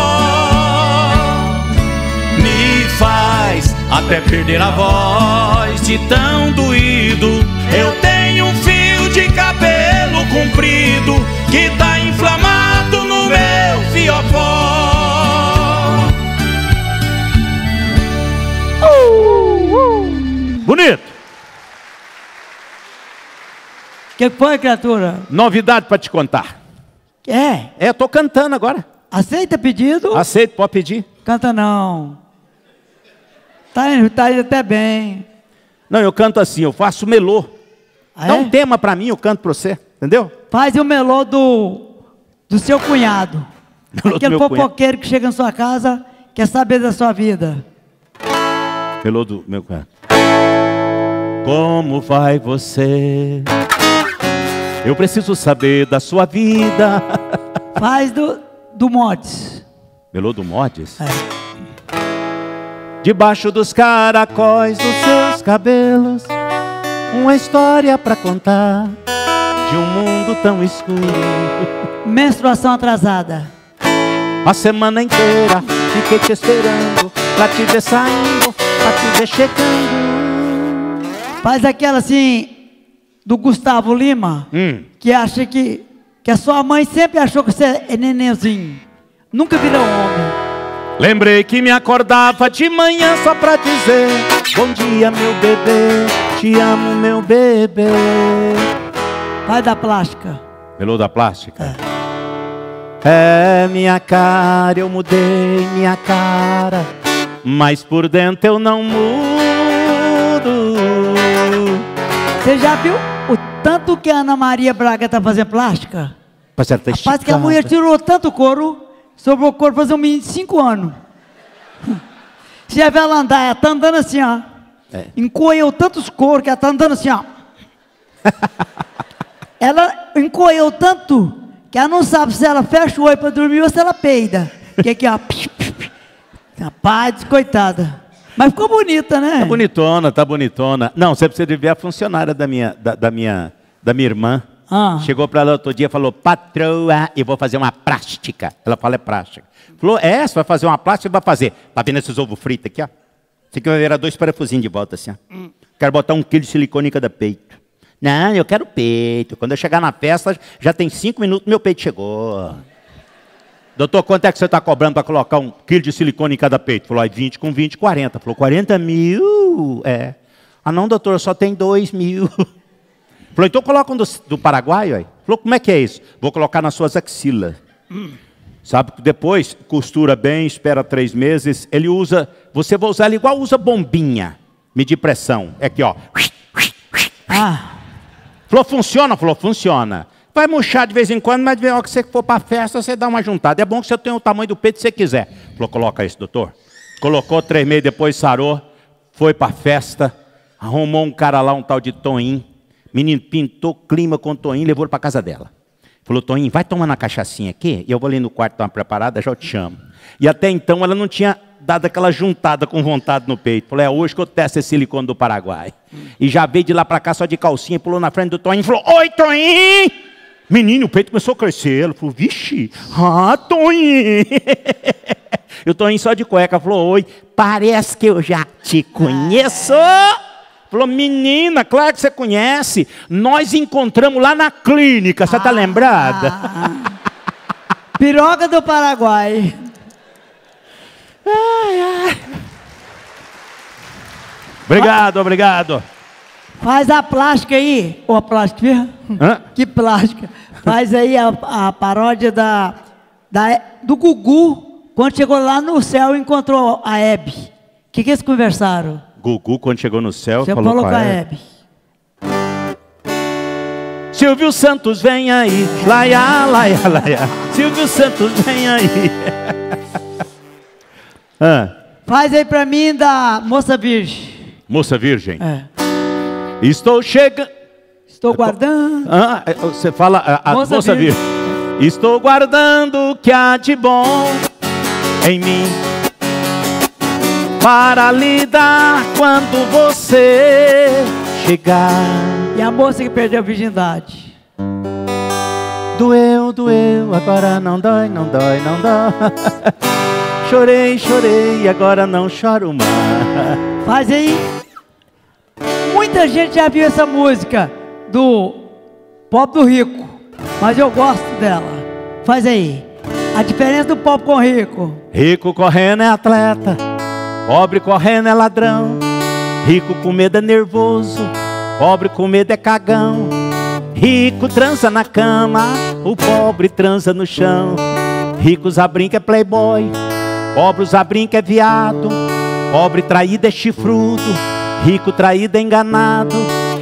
Me faz até perder a voz de tão doído. Eu tenho um fio de cabelo comprido que tá inflamado no meu fiofó. Uh, uh. Bonito. Que foi, criatura? Novidade para te contar. É? É, tô cantando agora. Aceita pedido? Aceito, pode pedir. Canta não. Tá indo, tá indo até bem. Não, eu canto assim, eu faço melô. Ah, Dá é? um tema para mim, eu canto para você, entendeu? Faz o melô do, do seu cunhado. Melô Aquele fofoqueiro cunhado. que chega na sua casa, quer saber da sua vida. Melô do meu cunhado. Como vai você? Eu preciso saber da sua vida. Faz do, do Modes. Melô do Modes? É. Debaixo dos caracóis dos seus cabelos, uma história para contar de um mundo tão escuro. Menstruação atrasada. A semana inteira fiquei te esperando, pra te ver saindo, pra te ver chegando. Faz aquela assim do Gustavo Lima, hum. que acha que, que a sua mãe sempre achou que você é nenenzinho. Nunca virou homem. Lembrei que me acordava de manhã só pra dizer Bom dia, meu bebê, te amo, meu bebê Vai da plástica Melô da plástica? É. é, minha cara, eu mudei minha cara Mas por dentro eu não mudo você já viu o tanto que a Ana Maria Braga está fazendo plástica? Parece ela tá que a mulher tirou tanto couro, sobrou o couro para fazer um menino de 5 anos. Você já viu ela andar, ela está andando assim, ó. É. Encolheu tantos couro que ela está andando assim, ó. ela encolheu tanto que ela não sabe se ela fecha o olho para dormir ou se ela peida. Que aqui, ó. Rapaz, coitada. Mas ficou bonita, né? Tá bonitona, tá bonitona. Não, você precisa ver a funcionária da minha, da, da minha, da minha irmã. Ah. Chegou para ela outro dia e falou, patroa, eu vou fazer uma plástica. Ela fala, é plástica. Falou, é, você vai fazer uma plástica, vai fazer. Tá vendo esses ovos fritos aqui, ó? Você que vai virar dois parafusinhos de volta, assim, ó. Hum. Quero botar um quilo de silicone em cada peito. Não, eu quero peito. Quando eu chegar na festa, já tem cinco minutos, meu peito chegou. Doutor, quanto é que você está cobrando para colocar um quilo de silicone em cada peito? Falou, 20 com 20, 40. Falou, 40 mil? É. Ah, não, doutor, só tem 2 mil. Falou, então coloca um do, do Paraguai, ué. Falou, como é que é isso? Vou colocar nas suas axilas. Hum. Sabe que depois costura bem, espera três meses. Ele usa, você vai usar ele igual usa bombinha, medir pressão. É aqui, ó. Ah. Falou, funciona? Falou, funciona. Vai murchar de vez em quando, mas na hora que você for para a festa, você dá uma juntada. É bom que você tenha o tamanho do peito que você quiser. Falou, coloca isso, doutor. Colocou três meses depois, sarou, foi para a festa, arrumou um cara lá, um tal de Toim. Menino pintou clima com Toim, levou para casa dela. Falou, Toim, vai tomar na cachaçinha aqui, e eu vou ali no quarto tomar preparada, já eu te chamo. E até então ela não tinha dado aquela juntada com vontade no peito. Falou, é hoje que eu testo esse silicone do Paraguai. E já veio de lá para cá só de calcinha, pulou na frente do Toim e falou, Oi, Toim! Menino, o peito começou a crescer. Ele falou, vixe, ah, Toninho. e o Toninho só de cueca falou, oi, parece que eu já te conheço. É. Falou, menina, claro que você conhece. Nós encontramos lá na clínica, você está ah. lembrada? Ah, ah. Piroga do Paraguai. Ai, ai. Obrigado, obrigado. Faz a plástica aí. Ou a plástica? Hã? Que plástica. Faz aí a, a paródia da, da, do Gugu, quando chegou lá no céu e encontrou a Hebe. O que, que eles conversaram? Gugu, quando chegou no céu, Você falou, falou com a Hebe. Silvio Santos, vem aí. Laia, laia, laia. Silvio Santos, vem aí. ah. Faz aí pra mim da Moça Virgem. Moça Virgem? É. Estou chegando. Estou guardando. Ah, é, você fala, a, ah, a ah, moça, moça vir. Estou guardando o que há de bom em mim. Para lidar quando você chegar. E a moça que perdeu a virgindade. Doeu, doeu, agora não dói, não dói, não dói. chorei, chorei, agora não choro mais. Faz aí. Muita gente já viu essa música do pop do rico, mas eu gosto dela. Faz aí. A diferença do pop com rico. Rico correndo é atleta, pobre correndo é ladrão. Rico com medo é nervoso, pobre com medo é cagão. Rico transa na cama, o pobre transa no chão. Rico usa brinca é playboy, pobre usa brinca é viado. Pobre traído é chifrudo, Rico traído é enganado,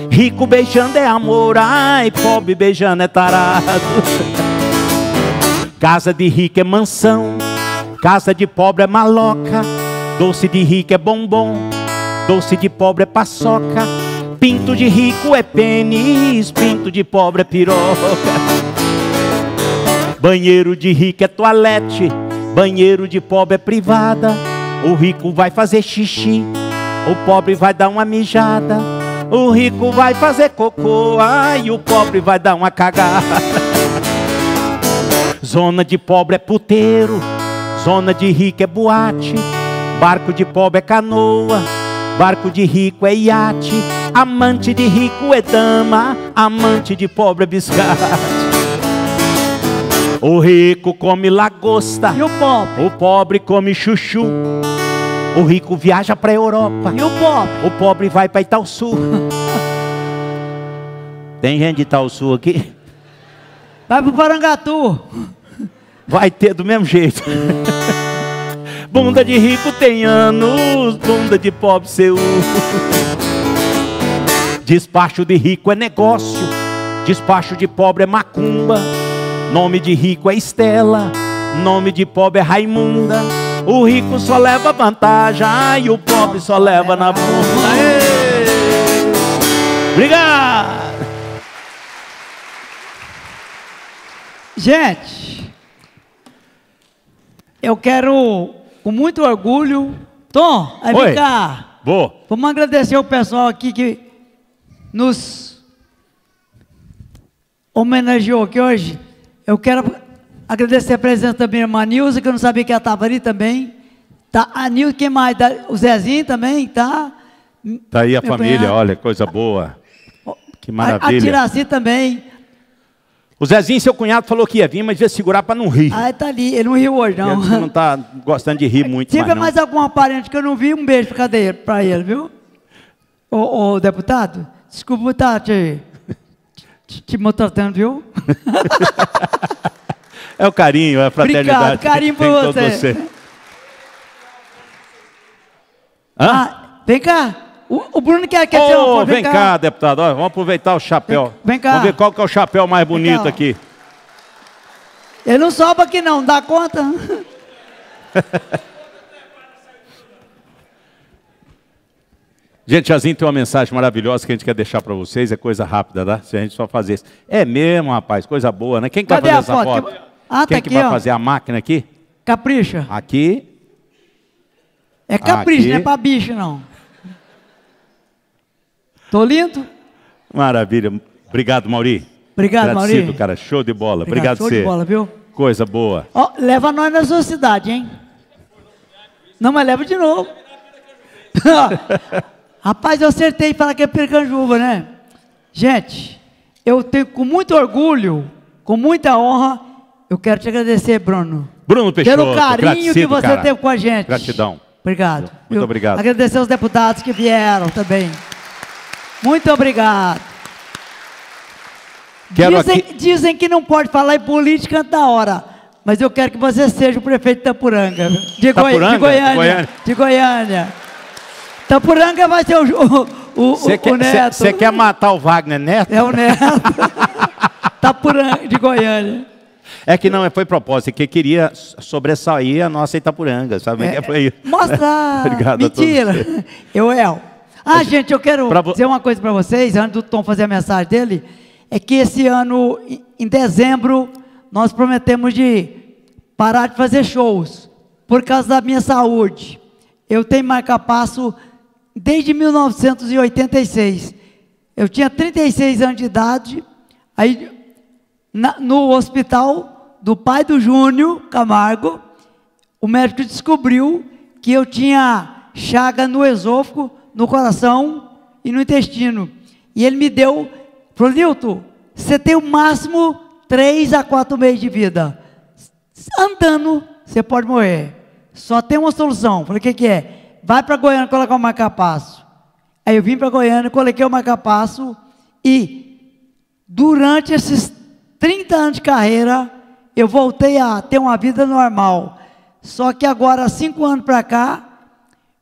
rico beijando é amor, ai, pobre beijando é tarado. Casa de rico é mansão, casa de pobre é maloca, doce de rico é bombom, doce de pobre é paçoca, pinto de rico é pênis, pinto de pobre é piroca. Banheiro de rico é toalete, banheiro de pobre é privada. O rico vai fazer xixi, o pobre vai dar uma mijada, o rico vai fazer cocô, ai, o pobre vai dar uma cagada. Zona de pobre é puteiro, zona de rico é boate, barco de pobre é canoa, barco de rico é iate, amante de rico é dama, amante de pobre é biscate. O rico come lagosta. E o pobre? O pobre come chuchu. O rico viaja para a Europa. E o pobre? O pobre vai para Itaú Sul. Tem gente de Itaú Sul aqui? Vai para o Parangatu. Vai ter do mesmo jeito. bunda de rico tem anos, bunda de pobre seu. Despacho de rico é negócio, despacho de pobre é macumba. Nome de rico é Estela, nome de pobre é Raimunda. O rico só leva vantagem e o pobre só leva na bunda. Aê! Obrigado! Gente, eu quero com muito orgulho. Tom, aí vem cá. Vou. Vamos agradecer o pessoal aqui que nos homenageou aqui hoje. Eu quero Agradecer a presença da minha irmã Nilza, que eu não sabia que ela estava ali também. Tá, a Nilza, quem mais? O Zezinho também, tá? Tá aí a família, cunhado. olha, coisa boa. Que maravilha. A, a Tiraci também. O Zezinho, seu cunhado, falou que ia vir, mas ia segurar para não rir. Ah, tá ali. Ele não riu hoje, não. Ele não está gostando de rir muito. Se tiver mais, algum alguma parente que eu não vi, um beijo para ele, viu? Ô, ô, deputado, desculpa estar te, te, te maltratando, viu? É o carinho, é a fraternidade. Obrigado, carinho por você. você. Hã? Ah, vem cá. O, Bruno quer, que oh, dizer Vem, cá, cá deputado. vamos aproveitar o chapéu. Vem, vem, cá. Vamos ver qual que é o chapéu mais bonito aqui. Ele não sobe aqui não, dá conta. Gente, Jazinho tem uma mensagem maravilhosa que a gente quer deixar para vocês. É coisa rápida, tá? Se a gente só fazer isso. É mesmo, rapaz, coisa boa, né? Quem Cadê tá fazer a essa foto? foto? Que... Ah, tá Quem tá que aqui, vai ó. fazer a máquina aqui? Capricha. Aqui. É capricho, aqui. não é para bicho, não. Tô lindo? Maravilha. Obrigado, Mauri. Obrigado, Mauri. Mauri. cara. Show de bola. Obrigado, Obrigado show você. de bola, viu? Coisa boa. Ó, leva nós na sua cidade, hein? Não, mas leva de novo. Rapaz, eu acertei falar que é percanjuva, né? Gente, eu tenho com muito orgulho, com muita honra, eu quero te agradecer, Bruno. Bruno Peixoto. Pelo carinho que você cara. teve com a gente. Gratidão. Obrigado. Muito, obrigado. Agradecer aos deputados que vieram também. Muito obrigado. Quero dizem, aqui... dizem que não pode falar em política antes da hora, mas eu quero que você seja o prefeito de Tapuranga. De, Tapuranga? Goi... de Goiânia, De Goiânia. Tapuranga vai ser o, o, o, quer, o Neto. Você quer matar o Wagner Neto? É o Neto. Tapuranga, de Goiânia. É que não, é, foi propósito, é que queria sobressair a nossa Itapuranga, sabe? É, é, foi Mostra! Obrigado Mentira! Eu, El. Ah, gente, eu quero pra... dizer uma coisa para vocês, antes do Tom fazer a mensagem dele, é que esse ano, em dezembro, nós prometemos de parar de fazer shows, por causa da minha saúde. Eu tenho marca-passo desde 1986. Eu tinha 36 anos de idade, aí na, no hospital do pai do Júnior Camargo, o médico descobriu que eu tinha chaga no esôfago, no coração e no intestino. E ele me deu, falou, Nilton, você tem o máximo 3 a 4 meses de vida. Andando, você pode morrer. Só tem uma solução. Falei, o que, que é? Vai para Goiânia colocar o marcapasso. Aí eu vim para Goiânia, coloquei o marcapasso e durante esses 30 anos de carreira, eu voltei a ter uma vida normal. Só que agora, há cinco anos para cá,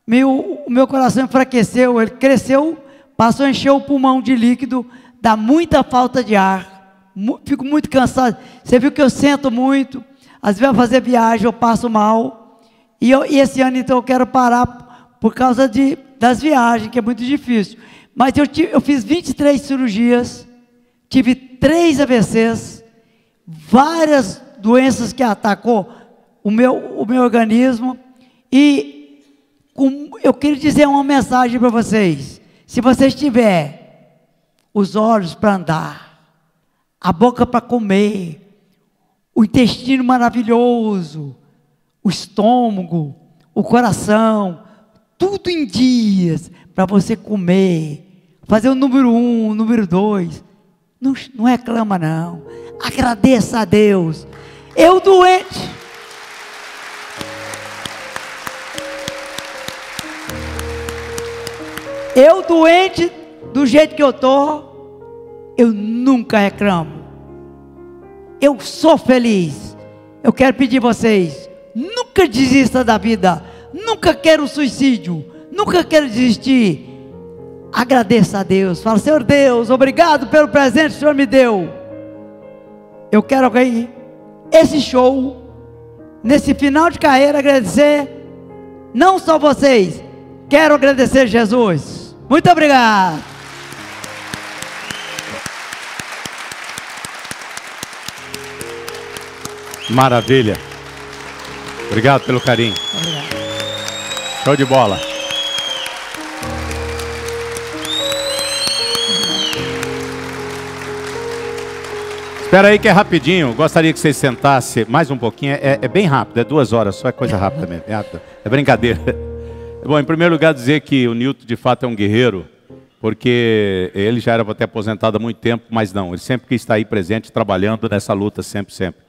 meu, o meu coração enfraqueceu, ele cresceu, passou a encher o pulmão de líquido, dá muita falta de ar, mu fico muito cansado. Você viu que eu sento muito, às vezes fazer viagem eu passo mal. E, eu, e esse ano então eu quero parar por causa de, das viagens, que é muito difícil. Mas eu, tive, eu fiz 23 cirurgias, tive três AVCs, várias doenças que atacou o meu, o meu organismo. E com, eu quero dizer uma mensagem para vocês. Se vocês tiver os olhos para andar, a boca para comer, o intestino maravilhoso, o estômago, o coração, tudo em dias para você comer, fazer o número um, o número dois. Não, não reclama, não. Agradeça a Deus eu doente. Eu doente do jeito que eu tô, eu nunca reclamo. Eu sou feliz. Eu quero pedir vocês, nunca desista da vida. Nunca quero suicídio. Nunca quero desistir. Agradeça a Deus. Fala, Senhor Deus, obrigado pelo presente que o Senhor me deu. Eu quero alguém esse show, nesse final de carreira, agradecer não só vocês, quero agradecer Jesus. Muito obrigado. Maravilha. Obrigado pelo carinho. Obrigado. Show de bola. Espera aí que é rapidinho. Gostaria que vocês sentassem mais um pouquinho. É, é, bem rápido, é duas horas, só é coisa rápida mesmo. É, é brincadeira. Bom, em primeiro lugar, dizer que o Newton de fato é um guerreiro, porque ele já era para ter aposentado há muito tempo, mas não, ele sempre que está aí presente, trabalhando nessa luta, sempre, sempre.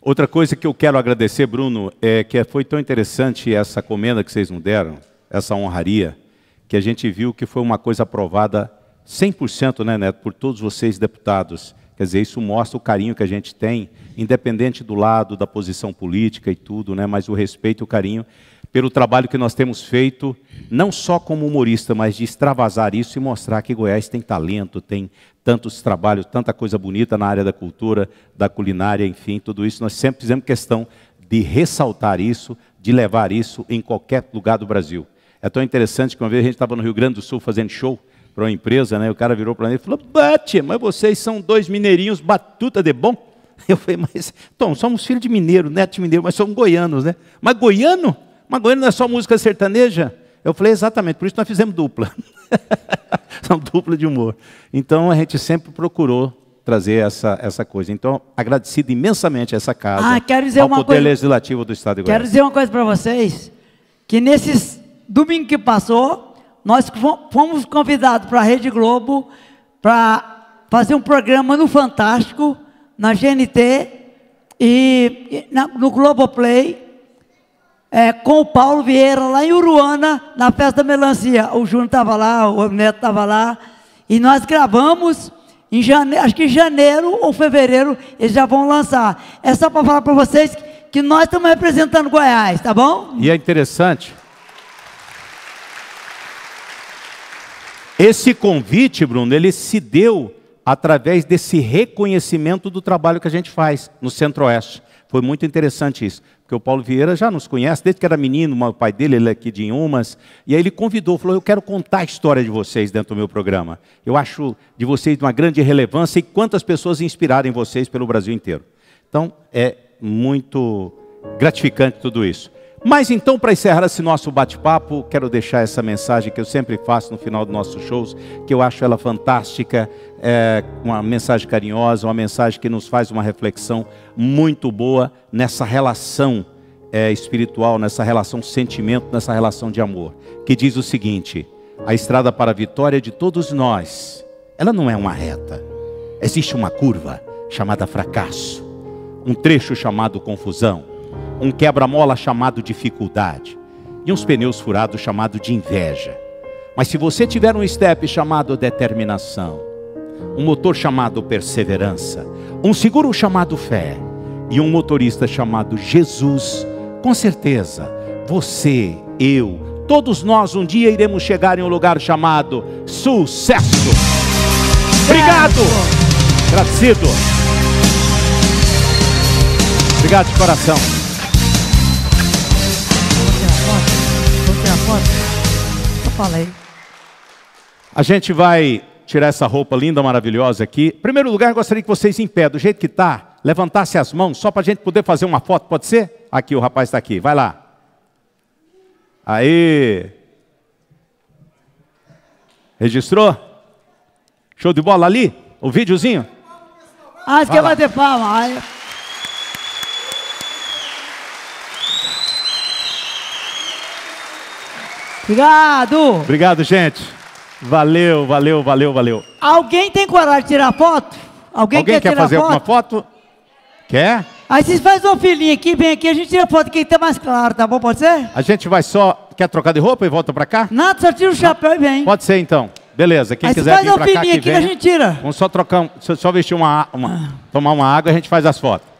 Outra coisa que eu quero agradecer, Bruno, é que foi tão interessante essa comenda que vocês nos deram, essa honraria, que a gente viu que foi uma coisa aprovada 100%, né, Neto, por todos vocês deputados. Quer dizer, isso mostra o carinho que a gente tem, independente do lado, da posição política e tudo, né? mas o respeito e o carinho pelo trabalho que nós temos feito, não só como humorista, mas de extravasar isso e mostrar que Goiás tem talento, tem tantos trabalhos, tanta coisa bonita na área da cultura, da culinária, enfim, tudo isso. Nós sempre fizemos questão de ressaltar isso, de levar isso em qualquer lugar do Brasil. É tão interessante que uma vez a gente estava no Rio Grande do Sul fazendo show para uma empresa, né? O cara virou para mim e falou: Bate, mas vocês são dois mineirinhos batuta de bom. Eu falei, mas, Tom, somos filhos de mineiro, neto de mineiro, mas somos goianos, né? Mas goiano? Mas goiano não é só música sertaneja? Eu falei, exatamente, por isso nós fizemos dupla. São dupla de humor. Então a gente sempre procurou trazer essa, essa coisa. Então, agradecido imensamente a essa casa. Ah, quero dizer ao uma Poder coisa, Legislativo do Estado de Goiás. Quero dizer uma coisa para vocês, que nesse domingo que passou, nós fomos convidados para a Rede Globo para fazer um programa no Fantástico, na GNT e, na, no Globoplay, é, com o Paulo Vieira lá em Uruana, na festa da melancia. O Júnior estava lá, o Neto estava lá, e nós gravamos. Em janeiro, acho que em janeiro ou fevereiro eles já vão lançar. É só para falar para vocês que nós estamos representando Goiás, tá bom? E é interessante Esse convite, Bruno, ele se deu através desse reconhecimento do trabalho que a gente faz no Centro-Oeste. Foi muito interessante isso, porque o Paulo Vieira já nos conhece, desde que era menino, o pai dele, ele é aqui de Inhumas, e aí ele convidou, falou, eu quero contar a história de vocês dentro do meu programa. Eu acho de vocês de uma grande relevância e quantas pessoas inspirarem vocês pelo Brasil inteiro. Então, é muito gratificante tudo isso. Mas então, para encerrar esse nosso bate-papo, quero deixar essa mensagem que eu sempre faço no final dos nossos shows, que eu acho ela fantástica, é, uma mensagem carinhosa, uma mensagem que nos faz uma reflexão muito boa nessa relação é, espiritual, nessa relação sentimento, nessa relação de amor, que diz o seguinte: a estrada para a vitória de todos nós, ela não é uma reta, existe uma curva chamada fracasso, um trecho chamado confusão um quebra-mola chamado dificuldade e uns pneus furados chamado de inveja. Mas se você tiver um step chamado determinação, um motor chamado perseverança, um seguro chamado fé e um motorista chamado Jesus, com certeza você, eu, todos nós um dia iremos chegar em um lugar chamado sucesso. Obrigado, agradecido. Obrigado de coração. Eu falei. A gente vai tirar essa roupa linda, maravilhosa aqui. Em primeiro lugar, eu gostaria que vocês em pé, do jeito que está, levantassem as mãos, só para a gente poder fazer uma foto, pode ser? Aqui, o rapaz está aqui, vai lá. Aí. Registrou? Show de bola ali? O videozinho? Ah, quer bater palma. Ai. Obrigado! Obrigado, gente. Valeu, valeu, valeu, valeu. Alguém tem coragem de tirar foto? Alguém, Alguém quer, quer fazer foto? alguma foto? Quer? Aí vocês fazem uma filhinha aqui, vem aqui, a gente tira foto quem tá mais claro, tá bom? Pode ser? A gente vai só. Quer trocar de roupa e volta pra cá? Nada, só tira o chapéu e vem. Pode ser então. Beleza, quem Aí quiser vir pra cá, que a gente tira. Vamos só trocar, só vestir uma, uma, tomar uma água e a gente faz as fotos.